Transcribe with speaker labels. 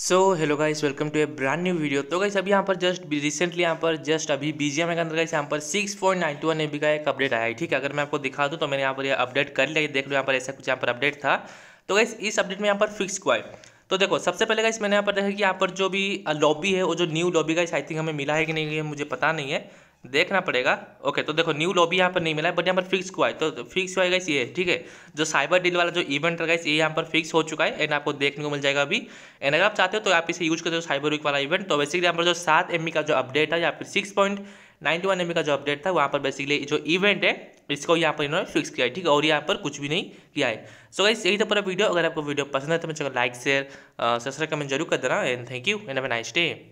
Speaker 1: so hello guys welcome to a brand new video तो guys अभी यहाँ पर जस्ट रिसेंटली यहाँ पर जस्ट अभी बी के अंदर गाइस यहाँ पर सिक्स पॉइंट का एक अपडेट आया है ठीक है अगर मैं आपको दिखा दूँ तो मैंने यहाँ पर ये अपडेट कर लिया देख लो यहाँ पर ऐसा कुछ यहाँ पर अपडेट था तो गाइस इस अपडेट में यहाँ पर फिक्स हुआ है तो देखो सबसे पहले गाइस मैंने यहाँ पर देखा कि यहाँ पर जो भी लॉबी है वो जो new lobby guys I think हमें मिला है कि नहीं मुझे पता नहीं है देखना पड़ेगा ओके तो देखो न्यू लॉबी यहाँ पर नहीं मिला है बट यहाँ पर फिक्स हुआ है तो फिक्स हुआ है ये ठीक है जो साइबर डील वाला जो इवेंट है गाइस ये यहाँ पर फिक्स हो चुका है एंड आपको देखने को मिल जाएगा अभी एंड अगर आप चाहते हो तो आप इसे यूज करते हो साइबर वीक वाला इवेंट तो बेसिकली यहाँ पर जो सात एम का जो अपडेट है या फिर सिक्स पॉइंट वन एम का जो अपडेट था वहाँ पर बेसिकली जो इवेंट है इसको यहाँ पर इन्होंने फिक्स किया है ठीक है और यहाँ पर कुछ भी नहीं किया है सो गाइस यही था पूरा वीडियो अगर आपको वीडियो पसंद है तो मेरे लाइक शेयर सब्सक्राइब कमेंट जरूर कर देना and thank you and have nice day